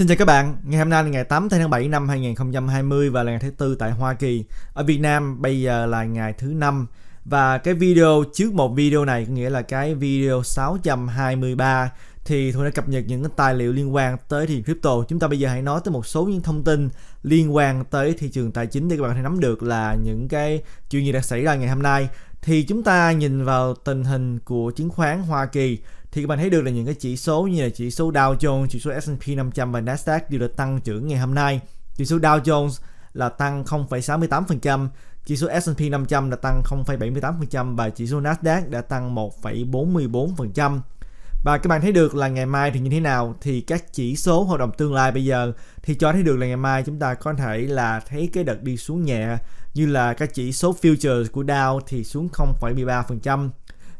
Xin chào các bạn, ngày hôm nay là ngày 8 tháng 7 năm 2020 và là ngày thứ tư tại Hoa Kỳ. Ở Việt Nam bây giờ là ngày thứ năm và cái video trước một video này có nghĩa là cái video 623 thì tôi đã cập nhật những tài liệu liên quan tới thị trường crypto. Chúng ta bây giờ hãy nói tới một số những thông tin liên quan tới thị trường tài chính để các bạn có thể nắm được là những cái chuyện gì đã xảy ra ngày hôm nay. Thì chúng ta nhìn vào tình hình của chứng khoán Hoa Kỳ thì các bạn thấy được là những cái chỉ số như là chỉ số Dow Jones, chỉ số S&P 500 và Nasdaq đều đã tăng trưởng ngày hôm nay. Chỉ số Dow Jones là tăng 0,68%, chỉ số S&P 500 đã tăng 0,78% và chỉ số Nasdaq đã tăng 1,44%. Và các bạn thấy được là ngày mai thì như thế nào thì các chỉ số hoạt động tương lai bây giờ thì cho thấy được là ngày mai chúng ta có thể là thấy cái đợt đi xuống nhẹ như là các chỉ số futures của Dow thì xuống 0,13%,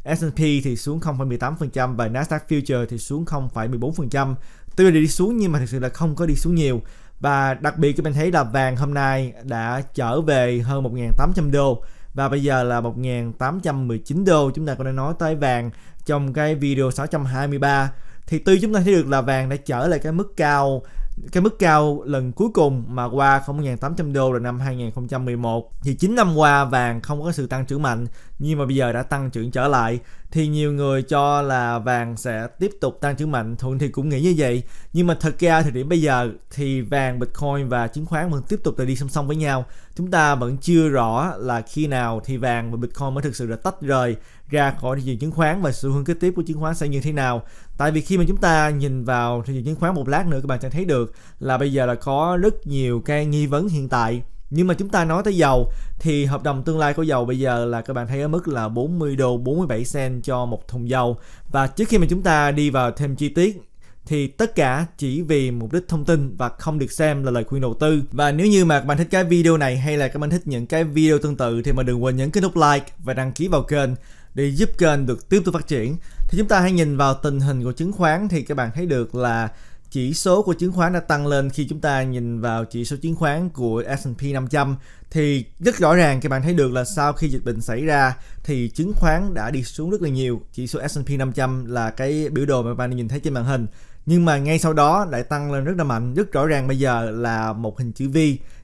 S&P thì xuống 0,18% và Nasdaq Future thì xuống 0,14%. Tuy là đi xuống nhưng mà thực sự là không có đi xuống nhiều. Và đặc biệt các bạn thấy là vàng hôm nay đã trở về hơn 1.800 đô và bây giờ là 1.819 đô. Chúng ta cũng đã nói tới vàng trong cái video 623 thì tuy chúng ta thấy được là vàng đã trở lại cái mức cao cái mức cao lần cuối cùng mà qua 0.800 đô là năm 2011 thì 9 năm qua vàng không có sự tăng trưởng mạnh nhưng mà bây giờ đã tăng trưởng trở lại thì nhiều người cho là vàng sẽ tiếp tục tăng trưởng mạnh thuận thì cũng nghĩ như vậy nhưng mà thật ra thời điểm bây giờ thì vàng bitcoin và chứng khoán vẫn tiếp tục là đi song song với nhau chúng ta vẫn chưa rõ là khi nào thì vàng và bitcoin mới thực sự là tách rời ra khỏi thị trường chứng khoán và xu hướng kế tiếp của chứng khoán sẽ như thế nào. Tại vì khi mà chúng ta nhìn vào thị trường chứng khoán một lát nữa các bạn sẽ thấy được là bây giờ là có rất nhiều cái nghi vấn hiện tại. Nhưng mà chúng ta nói tới dầu thì hợp đồng tương lai của dầu bây giờ là các bạn thấy ở mức là 40 đô 47 sen cho một thùng dầu. Và trước khi mà chúng ta đi vào thêm chi tiết thì tất cả chỉ vì mục đích thông tin và không được xem là lời khuyên đầu tư. Và nếu như mà các bạn thích cái video này hay là các bạn thích những cái video tương tự thì mà đừng quên nhấn cái nút like và đăng ký vào kênh để giúp kênh được tiếp tục phát triển thì chúng ta hãy nhìn vào tình hình của chứng khoán thì các bạn thấy được là chỉ số của chứng khoán đã tăng lên khi chúng ta nhìn vào chỉ số chứng khoán của S&P 500 thì rất rõ ràng các bạn thấy được là sau khi dịch bệnh xảy ra thì chứng khoán đã đi xuống rất là nhiều. Chỉ số S&P 500 là cái biểu đồ mà bạn nhìn thấy trên màn hình nhưng mà ngay sau đó lại tăng lên rất là mạnh rất rõ ràng bây giờ là một hình chữ V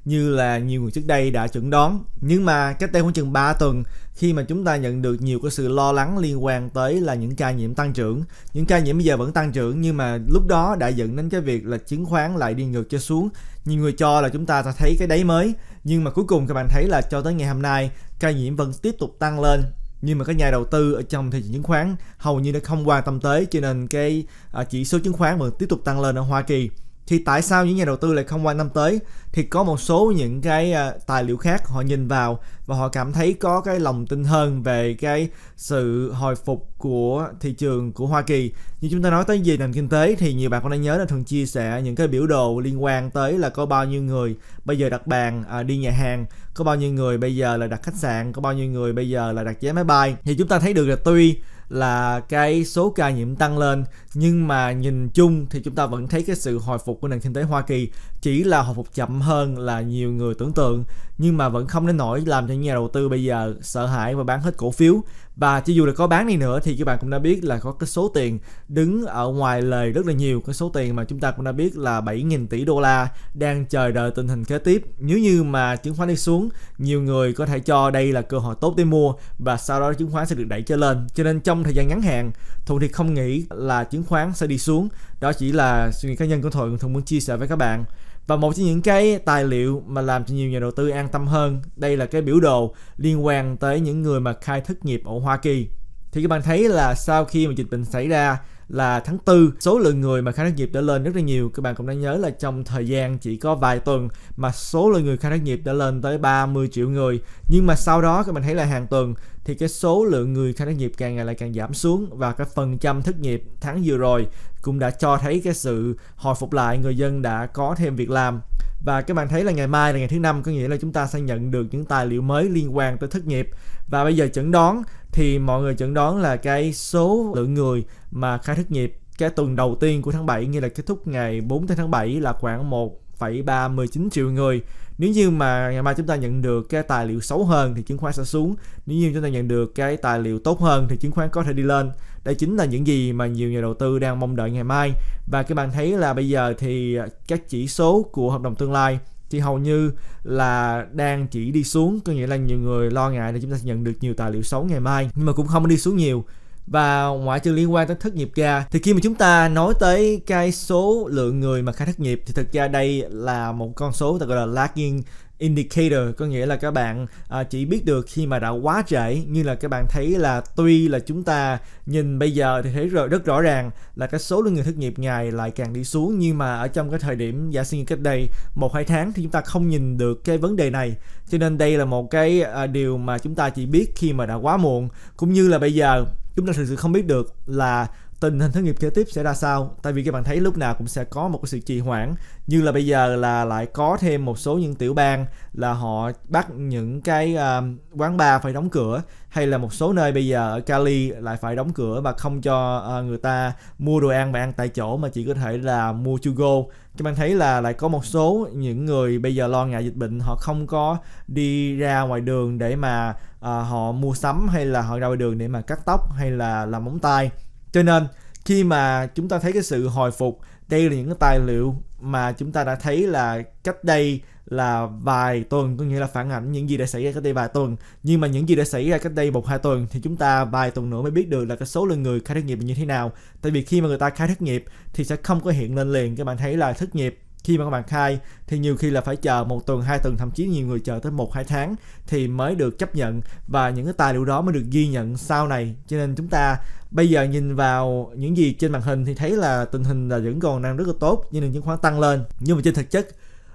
như là nhiều người trước đây đã chuẩn đoán nhưng mà cách đây khoảng chừng 3 tuần khi mà chúng ta nhận được nhiều cái sự lo lắng liên quan tới là những ca nhiễm tăng trưởng những ca nhiễm bây giờ vẫn tăng trưởng nhưng mà lúc đó đã dẫn đến cái việc là chứng khoán lại đi ngược cho xuống nhiều người cho là chúng ta sẽ thấy cái đáy mới nhưng mà cuối cùng các bạn thấy là cho tới ngày hôm nay ca nhiễm vẫn tiếp tục tăng lên nhưng mà các nhà đầu tư ở trong thị trường chứng khoán hầu như đã không quan tâm tới cho nên cái à, chỉ số chứng khoán vẫn tiếp tục tăng lên ở Hoa Kỳ thì tại sao những nhà đầu tư lại không quan tâm tới thì có một số những cái à, tài liệu khác họ nhìn vào và họ cảm thấy có cái lòng tin hơn về cái sự hồi phục của thị trường của Hoa Kỳ. Như chúng ta nói tới gì nền kinh tế thì nhiều bạn cũng đã nhớ là thường chia sẻ những cái biểu đồ liên quan tới là có bao nhiêu người bây giờ đặt bàn à, đi nhà hàng, có bao nhiêu người bây giờ là đặt khách sạn, có bao nhiêu người bây giờ là đặt vé máy bay. Thì chúng ta thấy được là tuy là cái số ca nhiễm tăng lên nhưng mà nhìn chung thì chúng ta vẫn thấy cái sự hồi phục của nền kinh tế Hoa Kỳ chỉ là hồi phục chậm hơn là nhiều người tưởng tượng nhưng mà vẫn không đến nỗi làm cho nhà đầu tư bây giờ sợ hãi và bán hết cổ phiếu và cho dù là có bán đi nữa thì các bạn cũng đã biết là có cái số tiền đứng ở ngoài lề rất là nhiều cái số tiền mà chúng ta cũng đã biết là 7.000 tỷ đô la đang chờ đợi tình hình kế tiếp nếu như mà chứng khoán đi xuống nhiều người có thể cho đây là cơ hội tốt để mua và sau đó chứng khoán sẽ được đẩy trở lên cho nên trong trong thời gian ngắn hạn, Thuận thì không nghĩ là chứng khoán sẽ đi xuống. Đó chỉ là suy nghĩ cá nhân của Thuận, Thuận muốn chia sẻ với các bạn. Và một trong những cái tài liệu mà làm cho nhiều nhà đầu tư an tâm hơn, đây là cái biểu đồ liên quan tới những người mà khai thất nghiệp ở Hoa Kỳ. Thì các bạn thấy là sau khi mà dịch bệnh xảy ra là tháng 4, số lượng người mà khai thác nghiệp đã lên rất là nhiều. Các bạn cũng đã nhớ là trong thời gian chỉ có vài tuần mà số lượng người khai thác nghiệp đã lên tới 30 triệu người. Nhưng mà sau đó các bạn thấy là hàng tuần thì cái số lượng người khai thác nghiệp càng ngày lại càng giảm xuống và cái phần trăm thất nghiệp tháng vừa rồi cũng đã cho thấy cái sự hồi phục lại người dân đã có thêm việc làm và các bạn thấy là ngày mai là ngày thứ năm có nghĩa là chúng ta sẽ nhận được những tài liệu mới liên quan tới thất nghiệp và bây giờ chẩn đoán thì mọi người chẩn đoán là cái số lượng người mà khai thất nghiệp cái tuần đầu tiên của tháng 7 nghĩa là kết thúc ngày 4 tháng 7 là khoảng 1,39 triệu người nếu như mà ngày mai chúng ta nhận được cái tài liệu xấu hơn thì chứng khoán sẽ xuống nếu như chúng ta nhận được cái tài liệu tốt hơn thì chứng khoán có thể đi lên đây chính là những gì mà nhiều nhà đầu tư đang mong đợi ngày mai và các bạn thấy là bây giờ thì các chỉ số của hợp đồng tương lai thì hầu như là đang chỉ đi xuống có nghĩa là nhiều người lo ngại là chúng ta sẽ nhận được nhiều tài liệu xấu ngày mai nhưng mà cũng không đi xuống nhiều và ngoại trừ liên quan tới thất nghiệp ra thì khi mà chúng ta nói tới cái số lượng người mà khai thất nghiệp thì thực ra đây là một con số ta gọi là lagging indicator có nghĩa là các bạn à, chỉ biết được khi mà đã quá trễ như là các bạn thấy là tuy là chúng ta nhìn bây giờ thì thấy rất rõ ràng là cái số lượng người thất nghiệp ngày lại càng đi xuống nhưng mà ở trong cái thời điểm giả sử như cách đây một hai tháng thì chúng ta không nhìn được cái vấn đề này cho nên đây là một cái à, điều mà chúng ta chỉ biết khi mà đã quá muộn cũng như là bây giờ chúng ta thực sự không biết được là tình hình thất nghiệp kế tiếp sẽ ra sao tại vì các bạn thấy lúc nào cũng sẽ có một cái sự trì hoãn như là bây giờ là lại có thêm một số những tiểu bang là họ bắt những cái uh, quán bar phải đóng cửa hay là một số nơi bây giờ ở Cali lại phải đóng cửa và không cho uh, người ta mua đồ ăn và ăn tại chỗ mà chỉ có thể là mua to go các bạn thấy là lại có một số những người bây giờ lo ngại dịch bệnh họ không có đi ra ngoài đường để mà uh, họ mua sắm hay là họ ra ngoài đường để mà cắt tóc hay là làm móng tay cho nên khi mà chúng ta thấy cái sự hồi phục đây là những cái tài liệu mà chúng ta đã thấy là cách đây là vài tuần có nghĩa là phản ảnh những gì đã xảy ra cách đây vài tuần nhưng mà những gì đã xảy ra cách đây một hai tuần thì chúng ta vài tuần nữa mới biết được là cái số lượng người khai thất nghiệp như thế nào tại vì khi mà người ta khai thất nghiệp thì sẽ không có hiện lên liền các bạn thấy là thất nghiệp khi mà các bạn khai thì nhiều khi là phải chờ một tuần hai tuần thậm chí nhiều người chờ tới một hai tháng thì mới được chấp nhận và những cái tài liệu đó mới được ghi nhận sau này cho nên chúng ta bây giờ nhìn vào những gì trên màn hình thì thấy là tình hình là vẫn còn đang rất là tốt nhưng nền chứng khoán tăng lên nhưng mà trên thực chất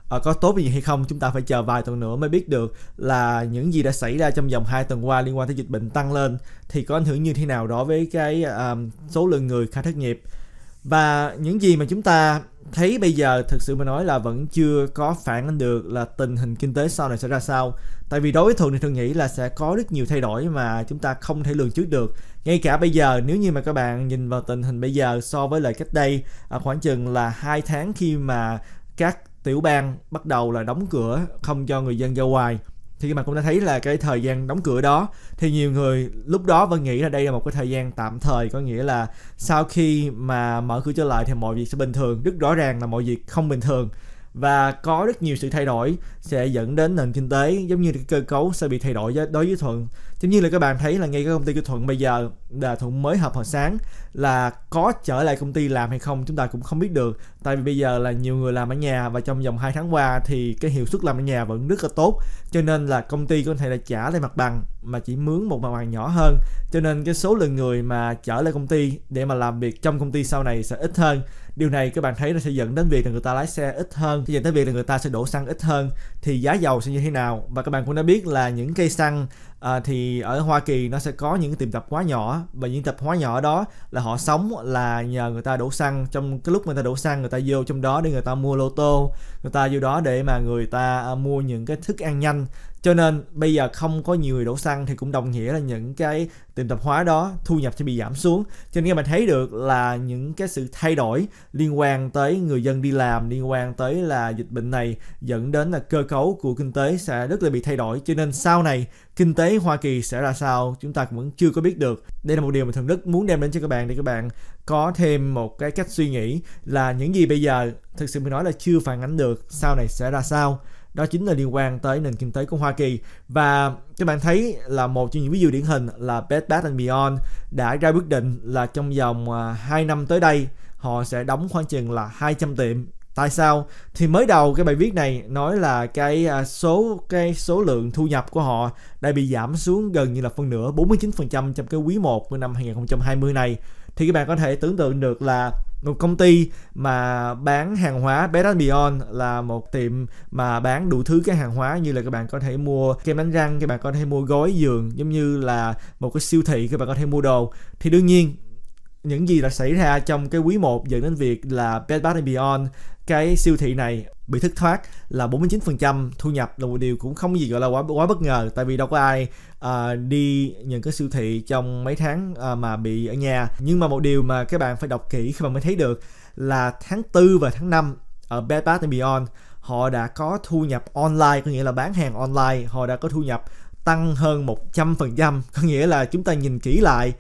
ờ, có tốt gì hay không chúng ta phải chờ vài tuần nữa mới biết được là những gì đã xảy ra trong vòng 2 tuần qua liên quan tới dịch bệnh tăng lên thì có ảnh hưởng như thế nào đó với cái um, số lượng người khai thất nghiệp và những gì mà chúng ta thấy bây giờ thực sự mà nói là vẫn chưa có phản ánh được là tình hình kinh tế sau này sẽ ra sao tại vì đối với thường thì thường nghĩ là sẽ có rất nhiều thay đổi mà chúng ta không thể lường trước được ngay cả bây giờ nếu như mà các bạn nhìn vào tình hình bây giờ so với lại cách đây à, khoảng chừng là hai tháng khi mà các tiểu bang bắt đầu là đóng cửa không cho người dân ra ngoài thì các bạn cũng đã thấy là cái thời gian đóng cửa đó thì nhiều người lúc đó vẫn nghĩ là đây là một cái thời gian tạm thời có nghĩa là sau khi mà mở cửa trở lại thì mọi việc sẽ bình thường rất rõ ràng là mọi việc không bình thường và có rất nhiều sự thay đổi sẽ dẫn đến nền kinh tế giống như cái cơ cấu sẽ bị thay đổi đối với thuận giống như là các bạn thấy là ngay cái công ty của thuận bây giờ là thuận mới hợp hồi sáng là có trở lại công ty làm hay không chúng ta cũng không biết được tại vì bây giờ là nhiều người làm ở nhà và trong vòng 2 tháng qua thì cái hiệu suất làm ở nhà vẫn rất là tốt cho nên là công ty có thể là trả lại mặt bằng mà chỉ mướn một mặt bằng nhỏ hơn cho nên cái số lượng người mà trở lại công ty để mà làm việc trong công ty sau này sẽ ít hơn điều này các bạn thấy nó sẽ dẫn đến việc là người ta lái xe ít hơn sẽ dẫn tới việc là người ta sẽ đổ xăng ít hơn thì giá dầu sẽ như thế nào và các bạn cũng đã biết là những cây xăng à, thì ở Hoa Kỳ nó sẽ có những tiệm tạp hóa nhỏ và những tạp hóa nhỏ đó là họ sống là nhờ người ta đổ xăng trong cái lúc người ta đổ xăng người ta vô trong đó để người ta mua lô tô người ta vô đó để mà người ta à, mua những cái thức ăn nhanh cho nên bây giờ không có nhiều người đổ xăng thì cũng đồng nghĩa là những cái tiệm tạp hóa đó thu nhập sẽ bị giảm xuống cho nên mình thấy được là những cái sự thay đổi liên quan tới người dân đi làm liên quan tới là dịch bệnh này dẫn đến là cơ cấu của kinh tế sẽ rất là bị thay đổi cho nên sau này kinh tế Hoa Kỳ sẽ ra sao chúng ta cũng vẫn chưa có biết được đây là một điều mà thần đức muốn đem đến cho các bạn để các bạn có thêm một cái cách suy nghĩ là những gì bây giờ thực sự mình nói là chưa phản ánh được sau này sẽ ra sao đó chính là liên quan tới nền kinh tế của Hoa Kỳ và các bạn thấy là một trong những ví dụ điển hình là Bed Bath and Beyond đã ra quyết định là trong vòng 2 à, năm tới đây họ sẽ đóng khoảng chừng là 200 tiệm tại sao thì mới đầu cái bài viết này nói là cái à, số cái số lượng thu nhập của họ đã bị giảm xuống gần như là phân nửa 49% trong cái quý 1 của năm 2020 này thì các bạn có thể tưởng tượng được là một công ty mà bán hàng hóa Bed Beyond là một tiệm mà bán đủ thứ cái hàng hóa như là các bạn có thể mua kem đánh răng, các bạn có thể mua gói giường giống như là một cái siêu thị các bạn có thể mua đồ thì đương nhiên những gì đã xảy ra trong cái quý 1 dẫn đến việc là Bed Bath Beyond cái siêu thị này bị thất thoát là 49% thu nhập là một điều cũng không gì gọi là quá quá bất ngờ tại vì đâu có ai uh, đi những cái siêu thị trong mấy tháng uh, mà bị ở nhà nhưng mà một điều mà các bạn phải đọc kỹ khi mà mới thấy được là tháng 4 và tháng 5 ở Bed Bath Beyond họ đã có thu nhập online có nghĩa là bán hàng online họ đã có thu nhập tăng hơn 100% có nghĩa là chúng ta nhìn kỹ lại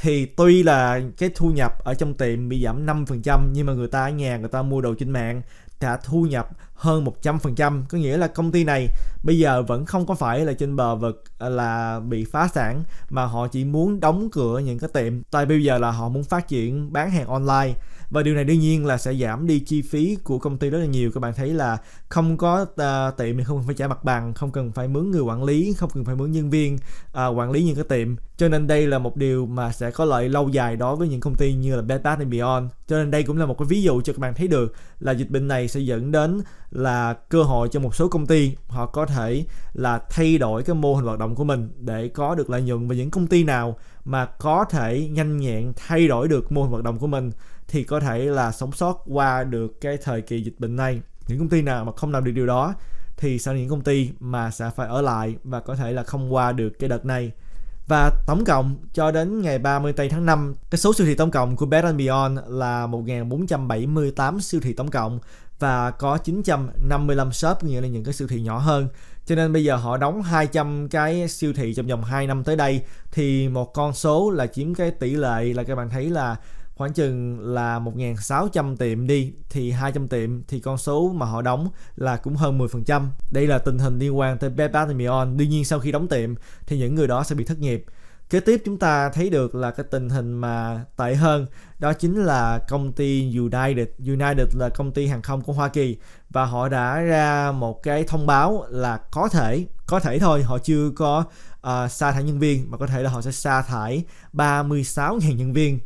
thì tuy là cái thu nhập ở trong tiệm bị giảm 5% nhưng mà người ta ở nhà người ta mua đồ trên mạng đã thu nhập hơn 100%, có nghĩa là công ty này bây giờ vẫn không có phải là trên bờ vực à, là bị phá sản mà họ chỉ muốn đóng cửa những cái tiệm tại bây giờ là họ muốn phát triển bán hàng online và điều này đương nhiên là sẽ giảm đi chi phí của công ty rất là nhiều các bạn thấy là không có uh, tiệm thì không phải trả mặt bằng không cần phải mướn người quản lý không cần phải mướn nhân viên uh, quản lý những cái tiệm cho nên đây là một điều mà sẽ có lợi lâu dài đối với những công ty như là Bed Bath Beyond cho nên đây cũng là một cái ví dụ cho các bạn thấy được là dịch bệnh này sẽ dẫn đến là cơ hội cho một số công ty họ có thể là thay đổi cái mô hình hoạt động của mình để có được lợi nhuận và những công ty nào mà có thể nhanh nhẹn thay đổi được mô hình hoạt động của mình thì có thể là sống sót qua được cái thời kỳ dịch bệnh này những công ty nào mà không làm được điều đó thì sẽ là những công ty mà sẽ phải ở lại và có thể là không qua được cái đợt này và tổng cộng cho đến ngày 30 tây tháng 5, cái số siêu thị tổng cộng của Bed Beyond là 1.478 siêu thị tổng cộng và có 955 shop nghĩa là những cái siêu thị nhỏ hơn. Cho nên bây giờ họ đóng 200 cái siêu thị trong vòng 2 năm tới đây thì một con số là chiếm cái tỷ lệ là các bạn thấy là khoảng chừng là 1.600 tiệm đi thì 200 tiệm thì con số mà họ đóng là cũng hơn 10%. Đây là tình hình liên quan tới Bed Bath Beyond. Đương nhiên sau khi đóng tiệm thì những người đó sẽ bị thất nghiệp. Kế tiếp chúng ta thấy được là cái tình hình mà tệ hơn đó chính là công ty United. United là công ty hàng không của Hoa Kỳ và họ đã ra một cái thông báo là có thể, có thể thôi, họ chưa có uh, sa thải nhân viên mà có thể là họ sẽ sa thải 36.000 nhân viên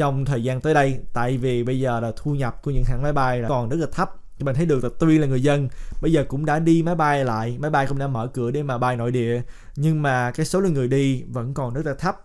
trong thời gian tới đây tại vì bây giờ là thu nhập của những hãng máy bay là còn rất là thấp thì mình thấy được là tuy là người dân bây giờ cũng đã đi máy bay lại máy bay cũng đã mở cửa để mà bay nội địa nhưng mà cái số lượng người đi vẫn còn rất là thấp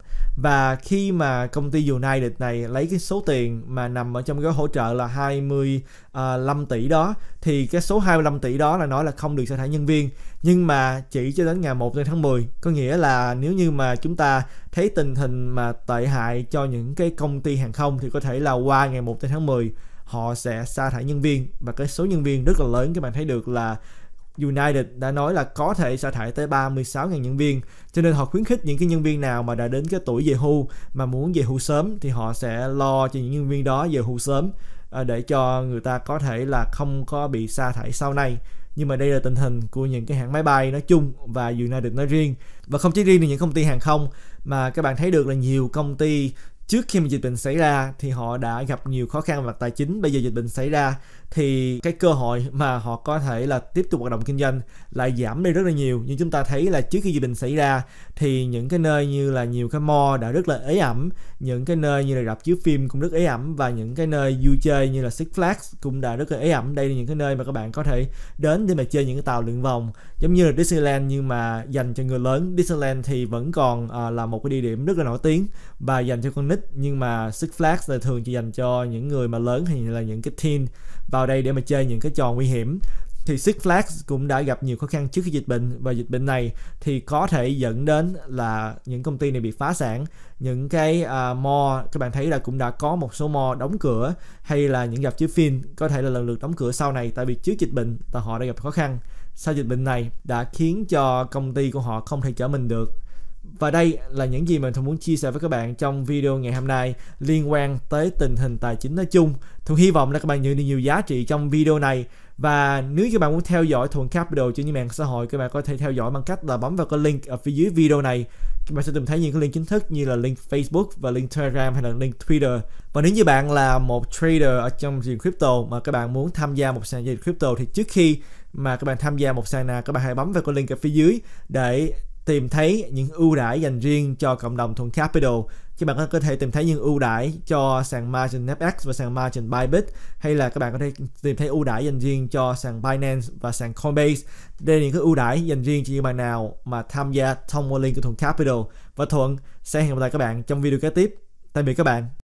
và khi mà công ty United này lấy cái số tiền mà nằm ở trong cái hỗ trợ là 25 ờ, tỷ đó thì cái số 25 tỷ đó là nói là không được sa thải nhân viên nhưng mà chỉ cho đến ngày 1 tháng 10 có nghĩa là nếu như mà chúng ta thấy tình hình mà tệ hại cho những cái công ty hàng không thì có thể là qua ngày 1 tháng 10 họ sẽ sa thải nhân viên và cái số nhân viên rất là lớn các bạn thấy được là United đã nói là có thể sa thải tới 36.000 nhân viên cho nên họ khuyến khích những cái nhân viên nào mà đã đến cái tuổi về hưu mà muốn về hưu sớm thì họ sẽ lo cho những nhân viên đó về hưu sớm ờ, để cho người ta có thể là không có bị sa thải sau này nhưng mà đây là tình hình của những cái hãng máy bay nói chung và United nói riêng và không chỉ riêng là những công ty hàng không mà các bạn thấy được là nhiều công ty trước khi mà dịch bệnh xảy ra thì họ đã gặp nhiều khó khăn về mặt tài chính bây giờ dịch bệnh xảy ra thì cái cơ hội mà họ có thể là tiếp tục hoạt động kinh doanh lại giảm đi rất là nhiều như chúng ta thấy là trước khi dịch bệnh xảy ra thì những cái nơi như là nhiều cái mall đã rất là ế ẩm những cái nơi như là rạp chiếu phim cũng rất ế ẩm và những cái nơi vui chơi như là Six Flags cũng đã rất là ế ẩm đây là những cái nơi mà các bạn có thể đến để mà chơi những cái tàu lượn vòng giống như là Disneyland nhưng mà dành cho người lớn Disneyland thì vẫn còn à, là một cái địa điểm rất là nổi tiếng và dành cho con nít nhưng mà Six Flags là thường chỉ dành cho những người mà lớn thì là những cái teen và vào đây để mà chơi những cái trò nguy hiểm thì Six Flags cũng đã gặp nhiều khó khăn trước khi dịch bệnh và dịch bệnh này thì có thể dẫn đến là những công ty này bị phá sản những cái uh, mall các bạn thấy là cũng đã có một số mall đóng cửa hay là những gặp chiếu phim có thể là lần lượt đóng cửa sau này tại vì trước dịch bệnh là họ đã gặp khó khăn sau dịch bệnh này đã khiến cho công ty của họ không thể trở mình được và đây là những gì mình thường muốn chia sẻ với các bạn trong video ngày hôm nay liên quan tới tình hình tài chính nói chung. Thuận hy vọng là các bạn nhận được nhiều giá trị trong video này. Và nếu như bạn muốn theo dõi Thuận Capital trên những mạng xã hội, các bạn có thể theo dõi bằng cách là bấm vào cái link ở phía dưới video này. Các bạn sẽ tìm thấy những cái link chính thức như là link Facebook và link Telegram hay là link Twitter. Và nếu như bạn là một trader ở trong thị trường crypto mà các bạn muốn tham gia một sàn giao dịch crypto thì trước khi mà các bạn tham gia một sàn nào các bạn hãy bấm vào cái link ở phía dưới để tìm thấy những ưu đãi dành riêng cho cộng đồng thuần capital các bạn có thể tìm thấy những ưu đãi cho sàn margin FX và sàn margin Bybit hay là các bạn có thể tìm thấy ưu đãi dành riêng cho sàn Binance và sàn Coinbase đây là những cái ưu đãi dành riêng cho những bạn nào mà tham gia thông qua link của Thuận Capital và Thuận sẽ hẹn gặp lại các bạn trong video kế tiếp tạm biệt các bạn